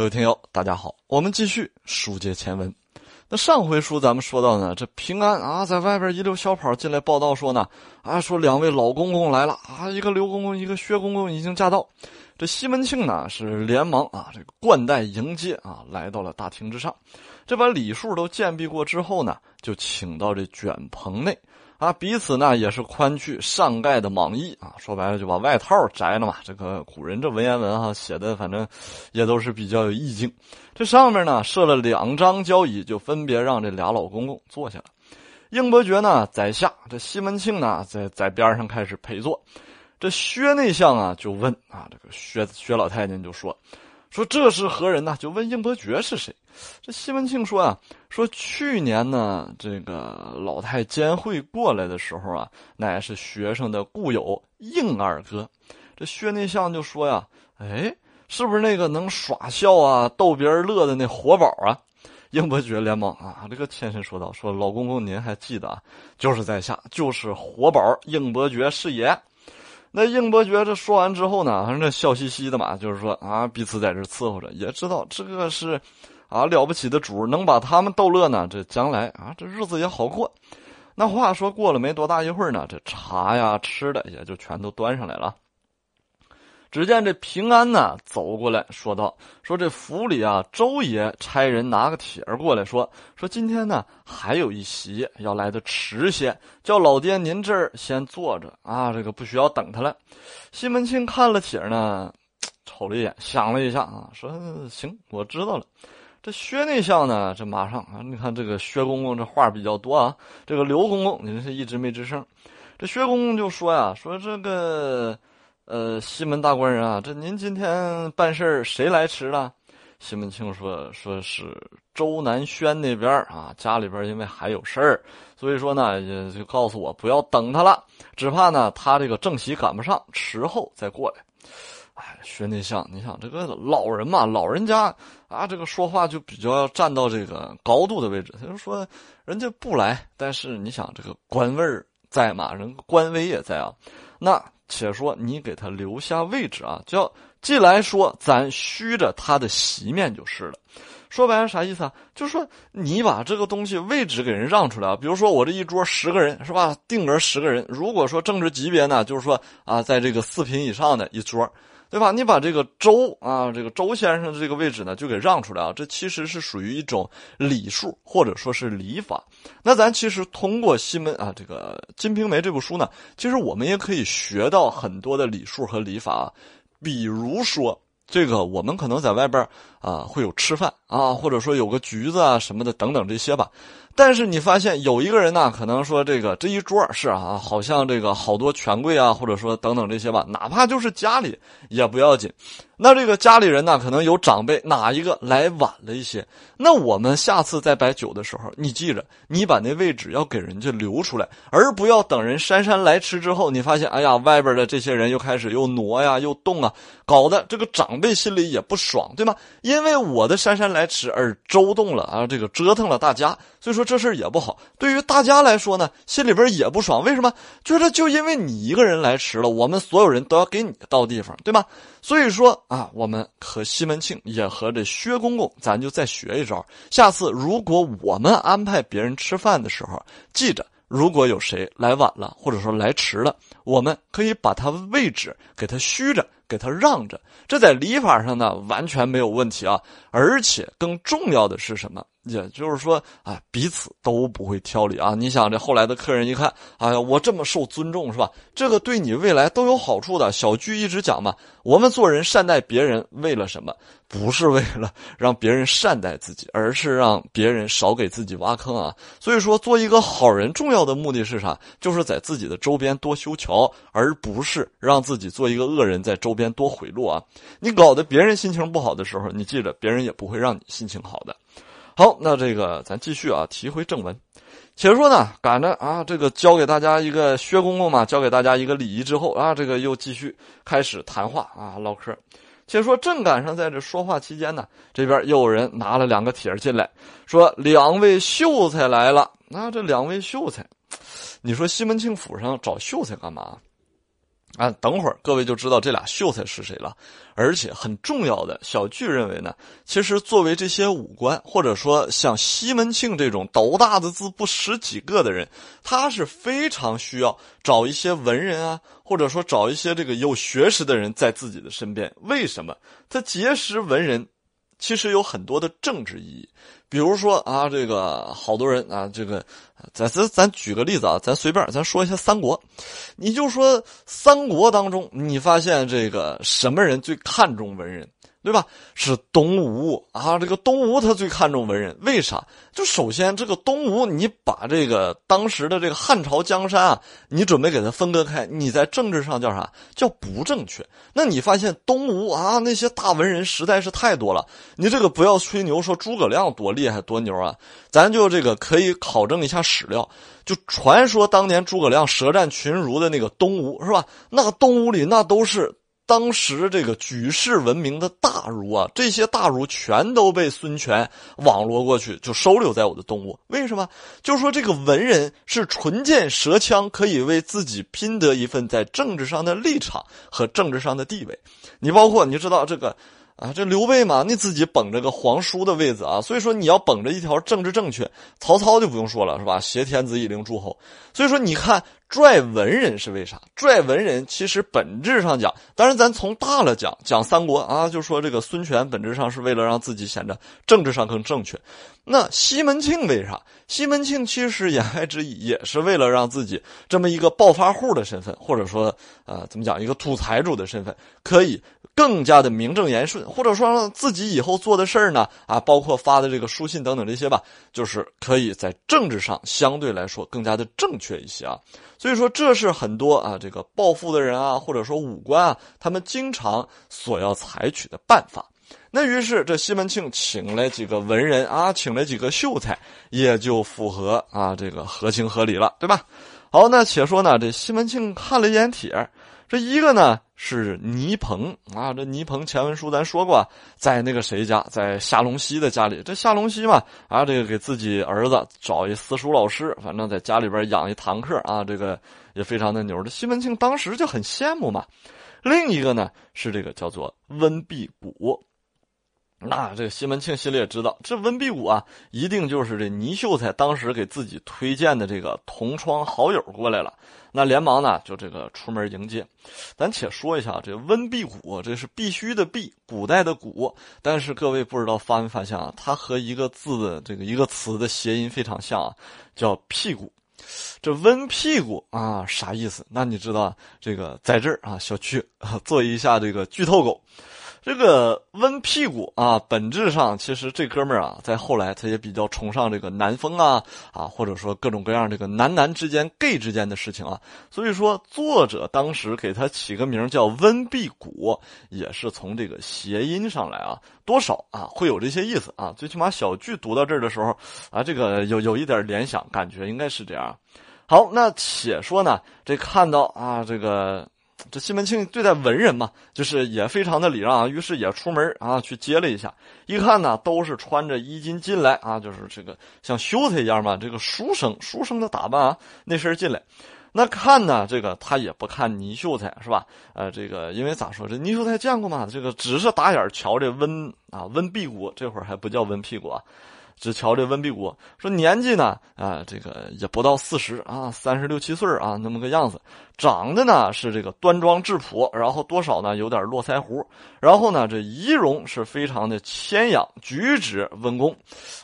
各位听友，大家好，我们继续书接前文。那上回书咱们说到呢，这平安啊，在外边一溜小跑进来报道说呢，啊，说两位老公公来了啊，一个刘公公，一个薛公公已经驾到。这西门庆呢，是连忙啊，这个冠带迎接啊，来到了大厅之上。这把礼数都见毕过之后呢，就请到这卷棚内。啊，彼此呢也是宽去上盖的蟒衣啊，说白了就把外套摘了嘛。这个古人这文言文啊写的，反正也都是比较有意境。这上面呢设了两张交椅，就分别让这俩老公公坐下了。英伯爵呢在下，这西门庆呢在在边上开始陪坐。这薛内相啊就问啊，这个薛薛老太监就说。说这是何人呢？就问应伯爵是谁？这西门庆说啊，说去年呢，这个老太监会过来的时候啊，乃是学生的故友应二哥。这薛内相就说呀，哎，是不是那个能耍笑啊、逗别人乐的那活宝啊？应伯爵连忙啊，这个欠神说道：“说老公公您还记得啊，就是在下，就是活宝应伯爵是也。那应伯爵这说完之后呢，反正这笑嘻嘻的嘛，就是说啊，彼此在这伺候着，也知道这个是啊了不起的主，能把他们逗乐呢，这将来啊这日子也好过。那话说过了没多大一会儿呢，这茶呀吃的也就全都端上来了。只见这平安呢走过来说道：“说这府里啊，周爷差人拿个帖儿过来说，说今天呢还有一席要来的迟些，叫老爹您这儿先坐着啊，这个不需要等他了。”西门庆看了帖儿呢，瞅了一眼，想了一下啊，说：“行，我知道了。”这薛内相呢，这马上啊，你看这个薛公公这话比较多啊，这个刘公公您是一直没吱声。这薛公公就说呀：“说这个。”呃，西门大官人啊，这您今天办事谁来迟了？西门庆说：“说是周南轩那边啊，家里边因为还有事儿，所以说呢，就告诉我不要等他了，只怕呢他这个正席赶不上，迟后再过来。”哎，学内相，你想这个老人嘛，老人家啊，这个说话就比较要站到这个高度的位置，他就说人家不来，但是你想这个官位在嘛，人官威也在啊，那。且说你给他留下位置啊，叫既来说咱虚着他的席面就是了。说白了啥意思啊？就是说你把这个东西位置给人让出来啊。比如说我这一桌十个人是吧？定格十个人。如果说政治级别呢，就是说啊，在这个四品以上的一桌。对吧？你把这个周啊，这个周先生的这个位置呢，就给让出来啊。这其实是属于一种礼数，或者说是礼法。那咱其实通过《西门》啊，这个《金瓶梅》这部书呢，其实我们也可以学到很多的礼数和礼法。比如说，这个我们可能在外边啊会有吃饭啊，或者说有个橘子啊什么的等等这些吧。但是你发现有一个人呢，可能说这个这一桌是啊，好像这个好多权贵啊，或者说等等这些吧，哪怕就是家里也不要紧。那这个家里人呢，可能有长辈哪一个来晚了一些？那我们下次再摆酒的时候，你记着，你把那位置要给人家留出来，而不要等人姗姗来迟之后，你发现哎呀，外边的这些人又开始又挪呀，又动啊，搞得这个长辈心里也不爽，对吗？因为我的姗姗来迟而周动了啊，这个折腾了大家。所以说这事儿也不好，对于大家来说呢，心里边也不爽。为什么？就是就因为你一个人来迟了，我们所有人都要给你到地方，对吧？所以说啊，我们和西门庆也和这薛公公，咱就再学一招。下次如果我们安排别人吃饭的时候，记着。如果有谁来晚了，或者说来迟了，我们可以把他位置给他虚着，给他让着，这在礼法上呢完全没有问题啊！而且更重要的是什么？也就是说啊，彼此都不会挑理啊！你想，这后来的客人一看，哎呀，我这么受尊重是吧？这个对你未来都有好处的。小鞠一直讲嘛，我们做人善待别人为了什么？不是为了让别人善待自己，而是让别人少给自己挖坑啊！所以说，做一个好人，重要的目的是啥？就是在自己的周边多修桥，而不是让自己做一个恶人，在周边多回路啊！你搞得别人心情不好的时候，你记着，别人也不会让你心情好的。好，那这个咱继续啊，提回正文。且说呢，赶着啊，这个教给大家一个薛公公嘛，教给大家一个礼仪之后啊，这个又继续开始谈话啊，唠嗑。且说正赶上在这说话期间呢，这边又有人拿了两个帖儿进来，说两位秀才来了。那这两位秀才，你说西门庆府上找秀才干嘛？啊，等会儿各位就知道这俩秀才是谁了。而且很重要的，小巨认为呢，其实作为这些武官，或者说像西门庆这种斗大的字不识几个的人，他是非常需要找一些文人啊，或者说找一些这个有学识的人在自己的身边。为什么？他结识文人。其实有很多的政治意义，比如说啊，这个好多人啊，这个咱咱咱举个例子啊，咱随便咱说一下三国，你就说三国当中，你发现这个什么人最看重文人？对吧？是东吴啊，这个东吴他最看重文人，为啥？就首先这个东吴，你把这个当时的这个汉朝江山啊，你准备给他分割开，你在政治上叫啥？叫不正确。那你发现东吴啊，那些大文人实在是太多了。你这个不要吹牛，说诸葛亮多厉害多牛啊，咱就这个可以考证一下史料。就传说当年诸葛亮舌战群儒的那个东吴是吧？那东吴里那都是。当时这个举世闻名的大儒啊，这些大儒全都被孙权网罗过去，就收留在我的东吴。为什么？就说这个文人是唇剑舌枪，可以为自己拼得一份在政治上的立场和政治上的地位。你包括你就知道这个啊，这刘备嘛，你自己捧着个皇叔的位子啊，所以说你要捧着一条政治正确。曹操就不用说了，是吧？挟天子以令诸侯。所以说你看。拽文人是为啥？拽文人其实本质上讲，当然咱从大了讲，讲三国啊，就说这个孙权本质上是为了让自己显得政治上更正确。那西门庆为啥？西门庆其实言外之意也是为了让自己这么一个暴发户的身份，或者说呃怎么讲一个土财主的身份，可以更加的名正言顺，或者说让自己以后做的事儿呢啊，包括发的这个书信等等这些吧，就是可以在政治上相对来说更加的正确一些啊。所以说，这是很多啊，这个暴富的人啊，或者说武官啊，他们经常所要采取的办法。那于是，这西门庆请来几个文人啊，请来几个秀才，也就符合啊，这个合情合理了，对吧？好，那且说呢，这西门庆看了一眼帖儿。这一个呢是倪鹏啊，这倪鹏前文书咱说过，在那个谁家，在夏龙溪的家里。这夏龙溪嘛，啊，这个给自己儿子找一私塾老师，反正在家里边养一堂客啊，这个也非常的牛。这西门庆当时就很羡慕嘛。另一个呢是这个叫做温碧谷。那这个西门庆心里也知道，这温碧谷啊，一定就是这倪秀才当时给自己推荐的这个同窗好友过来了。那连忙呢，就这个出门迎接。咱且说一下，这温碧谷，这是必须的“碧”，古代的“古”。但是各位不知道发没发现啊，它和一个字的这个一个词的谐音非常像，啊，叫屁股。这温屁股啊，啥意思？那你知道这个在这儿啊，小区啊，做一下这个剧透狗。这个温屁股啊，本质上其实这哥们儿啊，在后来他也比较崇尚这个男风啊，啊，或者说各种各样这个男男之间、gay 之间的事情啊。所以说，作者当时给他起个名叫温屁股，也是从这个谐音上来啊，多少啊会有这些意思啊。最起码小剧读到这儿的时候啊，这个有有一点联想，感觉应该是这样。好，那且说呢，这看到啊，这个。这西门庆对待文人嘛，就是也非常的礼让啊。于是也出门啊去接了一下，一看呢都是穿着衣襟进来啊，就是这个像秀才一样嘛，这个书生书生的打扮啊，那身进来，那看呢这个他也不看倪秀才，是吧？呃，这个因为咋说这倪秀才见过嘛，这个只是打眼瞧这温啊温屁股，这会儿还不叫温股啊。只瞧这温碧国，说年纪呢啊，这个也不到四十啊，三十六七岁啊，那么个样子，长得呢是这个端庄质朴，然后多少呢有点络腮胡，然后呢这仪容是非常的谦养，举止温恭，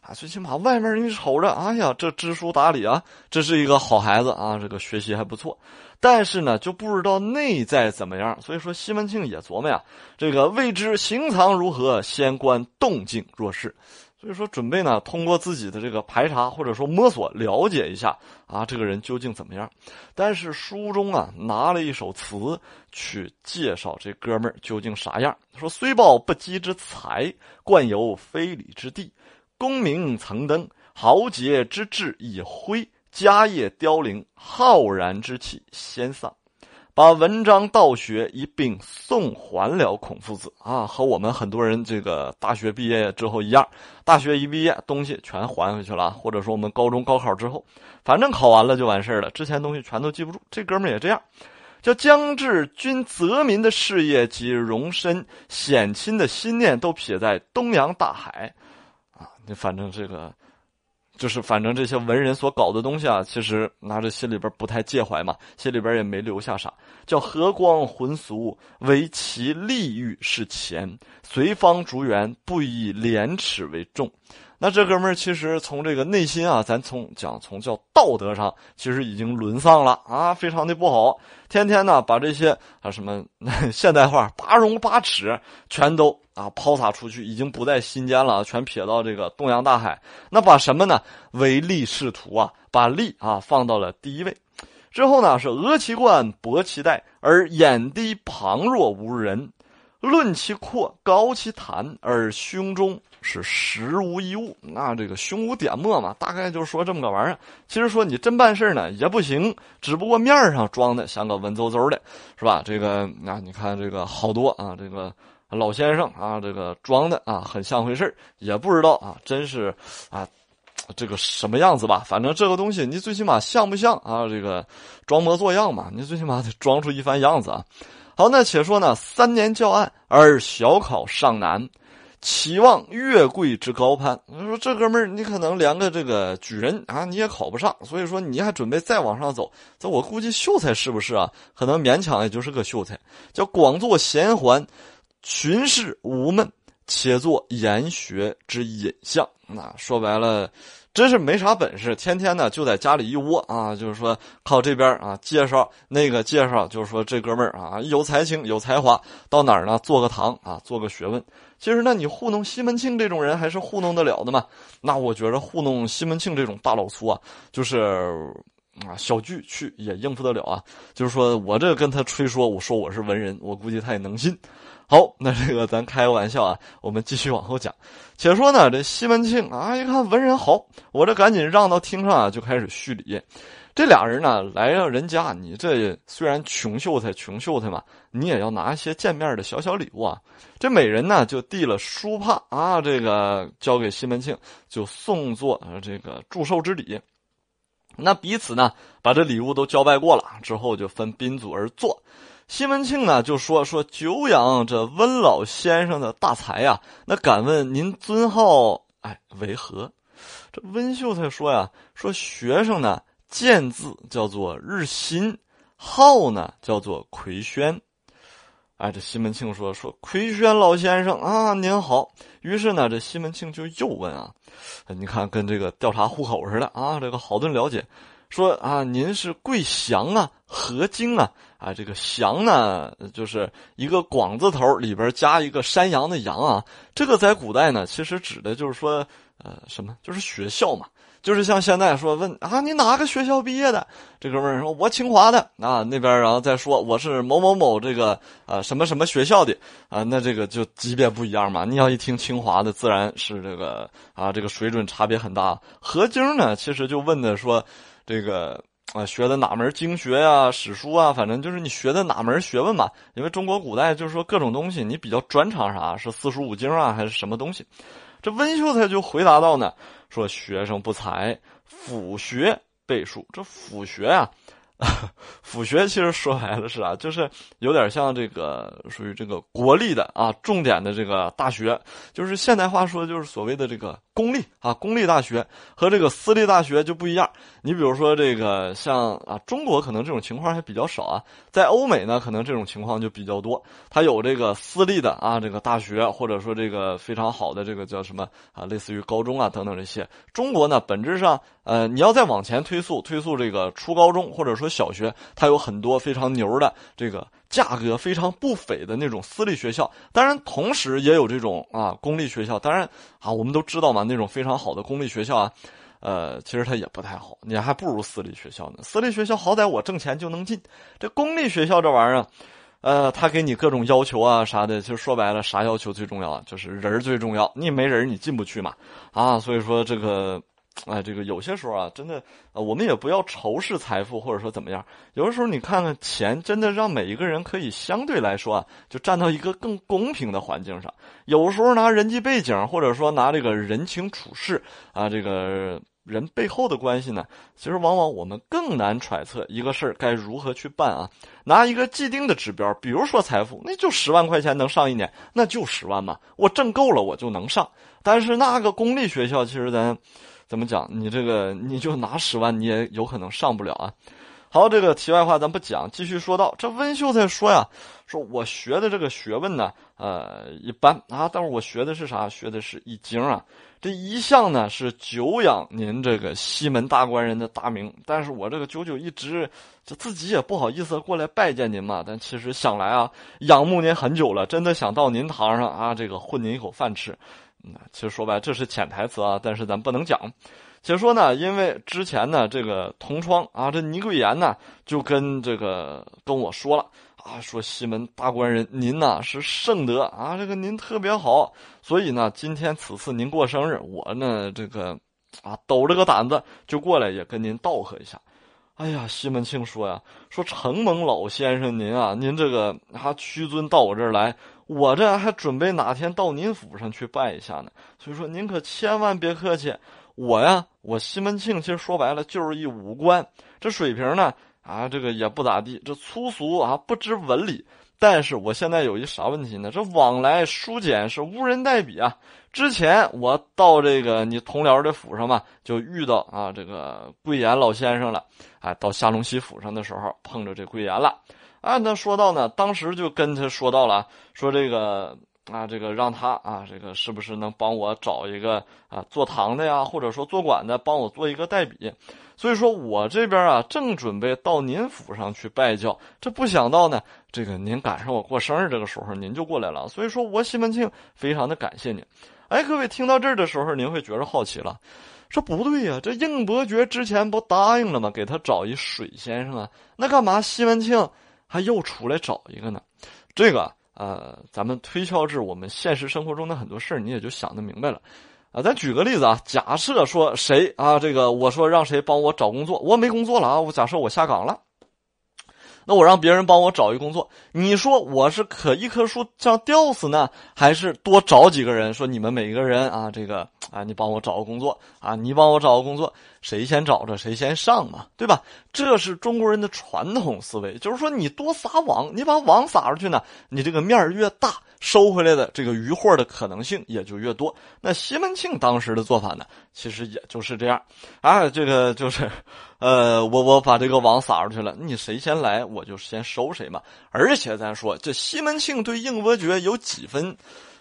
啊，最起码外面人瞅着，哎呀，这知书达理啊，这是一个好孩子啊，这个学习还不错，但是呢就不知道内在怎么样，所以说西门庆也琢磨呀，这个未知行藏如何，先观动静若是。所以说，准备呢，通过自己的这个排查，或者说摸索，了解一下啊，这个人究竟怎么样？但是书中啊，拿了一首词去介绍这哥们儿究竟啥样。他说：“虽抱不羁之才，惯有非礼之地，功名曾登，豪杰之志已灰，家业凋零，浩然之气先丧。”把文章道学一并送还了孔夫子啊，和我们很多人这个大学毕业之后一样，大学一毕业东西全还回去了，或者说我们高中高考之后，反正考完了就完事了，之前东西全都记不住。这哥们也这样，叫将志君泽民的事业及容身显亲的心念都撇在东洋大海，啊，你反正这个。就是，反正这些文人所搞的东西啊，其实拿着心里边不太介怀嘛，心里边也没留下啥，叫和光混俗，唯其利欲是钱，随方逐圆，不以廉耻为重。那这哥们儿其实从这个内心啊，咱从讲从叫道德上，其实已经沦丧了啊，非常的不好。天天呢把这些啊什么 现代化八荣八耻全都啊抛洒出去，已经不在心间了，全撇到这个东洋大海。那把什么呢？唯利是图啊，把利啊放到了第一位。之后呢是峨其冠，博其带，而眼低旁若无人；论其阔，高其谈，而胸中。是实无一物，那这个胸无点墨嘛，大概就是说这么个玩意儿。其实说你真办事呢也不行，只不过面上装的像个文绉绉的，是吧？这个，那你看这个好多啊，这个老先生啊，这个装的啊，很像回事也不知道啊，真是啊，这个什么样子吧？反正这个东西，你最起码像不像啊？这个装模作样嘛，你最起码得装出一番样子啊。好，那且说呢，三年教案而小考尚难。期望月桂之高攀。你说这哥们儿，你可能连个这个举人啊你也考不上，所以说你还准备再往上走。这我估计秀才是不是啊？可能勉强也就是个秀才，叫广作闲环，群视无闷，且作研学之隐相。那说白了，真是没啥本事，天天呢就在家里一窝啊，就是说靠这边啊介绍那个介绍，就是说这哥们儿啊有才情有才华，到哪儿呢做个堂啊做个学问。其实，那你糊弄西门庆这种人，还是糊弄得了的嘛？那我觉着糊弄西门庆这种大老粗啊，就是啊，小聚去也应付得了啊。就是说我这跟他吹说，我说我是文人，我估计他也能信。好，那这个咱开个玩笑啊，我们继续往后讲。且说呢，这西门庆啊，一看文人好，我这赶紧让到厅上啊，就开始叙礼。这俩人呢来到人家，你这虽然穷秀才，穷秀才嘛，你也要拿一些见面的小小礼物啊。这美人呢就递了书帕啊，这个交给西门庆，就送作这个祝寿之礼。那彼此呢把这礼物都交拜过了之后，就分宾主而坐。西门庆呢就说：“说久仰这温老先生的大才呀，那敢问您尊号？哎，为何？”这温秀才说呀：“说学生呢。”见字叫做日新，号呢叫做奎轩，哎，这西门庆说说奎轩老先生啊，您好。于是呢，这西门庆就又问啊，你看跟这个调查户口似的啊，这个好顿了解，说啊，您是桂祥啊，何京啊，啊，这个祥呢就是一个广字头里边加一个山羊的羊啊，这个在古代呢，其实指的就是说，呃，什么，就是学校嘛。就是像现在说问啊，你哪个学校毕业的？这哥们儿说，我清华的。啊，那边然后再说我是某某某这个啊什么什么学校的啊，那这个就级别不一样嘛。你要一听清华的，自然是这个啊，这个水准差别很大。何晶呢，其实就问的说这个啊，学的哪门经学呀、史书啊，反正就是你学的哪门学问嘛。因为中国古代就是说各种东西，你比较专长啥是四书五经啊，还是什么东西。这温秀才就回答道呢，说学生不才，辅学背书。这辅学啊，辅学其实说白了是啊，就是有点像这个属于这个国立的啊，重点的这个大学，就是现代话说就是所谓的这个。公立啊，公立大学和这个私立大学就不一样。你比如说这个，像啊，中国可能这种情况还比较少啊，在欧美呢，可能这种情况就比较多。它有这个私立的啊，这个大学或者说这个非常好的这个叫什么啊，类似于高中啊等等这些。中国呢，本质上呃，你要再往前推溯推溯这个初高中或者说小学，它有很多非常牛的这个。价格非常不菲的那种私立学校，当然同时也有这种啊公立学校。当然啊，我们都知道嘛，那种非常好的公立学校啊，呃，其实它也不太好，你还不如私立学校呢。私立学校好歹我挣钱就能进，这公立学校这玩意儿，呃，他给你各种要求啊啥的，就说白了，啥要求最重要就是人最重要，你没人你进不去嘛啊，所以说这个。啊，这个有些时候啊，真的，呃，我们也不要仇视财富，或者说怎么样。有的时候，你看看钱，真的让每一个人可以相对来说啊，就站到一个更公平的环境上。有时候拿人际背景，或者说拿这个人情处事啊，这个人背后的关系呢，其实往往我们更难揣测一个事儿该如何去办啊。拿一个既定的指标，比如说财富，那就十万块钱能上一年，那就十万嘛，我挣够了我就能上。但是那个公立学校，其实咱。怎么讲？你这个，你就拿十万，你也有可能上不了啊。好，这个题外话咱不讲，继续说到这。温秀才说呀，说我学的这个学问呢，呃，一般啊。待会我学的是啥？学的是《易经》啊。这一向呢是久仰您这个西门大官人的大名，但是我这个久久一直就自己也不好意思过来拜见您嘛。但其实想来啊，仰慕您很久了，真的想到您堂上啊，这个混您一口饭吃。其实说白，这是潜台词啊，但是咱不能讲。且说呢，因为之前呢，这个同窗啊，这倪桂岩呢，就跟这个跟我说了啊，说西门大官人，您呐是圣德啊，这个您特别好，所以呢，今天此次您过生日，我呢这个啊，抖着个胆子就过来，也跟您道贺一下。哎呀，西门庆说呀，说承蒙老先生您啊，您这个啊屈尊到我这儿来，我这还准备哪天到您府上去拜一下呢。所以说您可千万别客气，我呀，我西门庆其实说白了就是一武官，这水平呢，啊，这个也不咋地，这粗俗啊，不知文理。但是我现在有一啥问题呢？这往来书简是无人代笔啊！之前我到这个你同僚的府上吧，就遇到啊这个桂岩老先生了。哎，到夏隆溪府上的时候碰着这桂岩了。按他说到呢，当时就跟他说到了，说这个。啊，这个让他啊，这个是不是能帮我找一个啊做堂的呀，或者说做馆的，帮我做一个代笔？所以说我这边啊，正准备到您府上去拜教，这不想到呢，这个您赶上我过生日这个时候，您就过来了。所以说我西门庆非常的感谢您。哎，各位听到这儿的时候，您会觉得好奇了，说不对呀，这应伯爵之前不答应了吗？给他找一水先生啊，那干嘛西门庆还又出来找一个呢？这个。呃，咱们推敲至我们现实生活中的很多事你也就想得明白了。啊，咱举个例子啊，假设说谁啊，这个我说让谁帮我找工作，我没工作了啊，我假设我下岗了，那我让别人帮我找一工作，你说我是可一棵树上吊死呢，还是多找几个人说你们每一个人啊，这个啊，你帮我找个工作啊，你帮我找个工作。谁先找着谁先上嘛，对吧？这是中国人的传统思维，就是说你多撒网，你把网撒出去呢，你这个面儿越大，收回来的这个鱼货的可能性也就越多。那西门庆当时的做法呢，其实也就是这样，啊，这个就是，呃，我我把这个网撒出去了，你谁先来我就先收谁嘛。而且咱说，这西门庆对应伯爵有几分？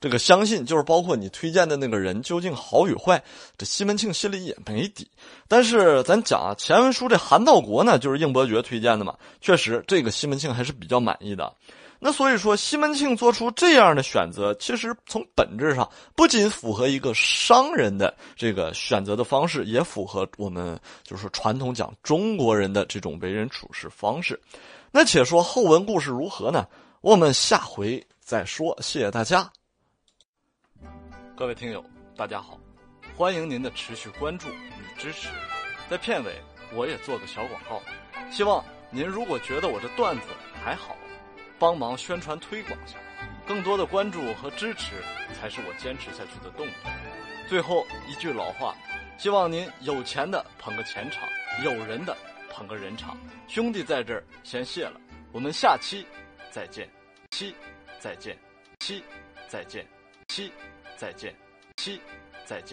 这个相信就是包括你推荐的那个人究竟好与坏，这西门庆心里也没底。但是咱讲啊，前文书这韩道国呢，就是应伯爵推荐的嘛，确实这个西门庆还是比较满意的。那所以说，西门庆做出这样的选择，其实从本质上不仅符合一个商人的这个选择的方式，也符合我们就是传统讲中国人的这种为人处事方式。那且说后文故事如何呢？我们下回再说。谢谢大家。各位听友，大家好，欢迎您的持续关注与支持。在片尾，我也做个小广告，希望您如果觉得我这段子还好，帮忙宣传推广下，更多的关注和支持才是我坚持下去的动力。最后一句老话，希望您有钱的捧个钱场，有人的捧个人场。兄弟在这儿先谢了，我们下期再见，七再见，七再见，七。再见，七。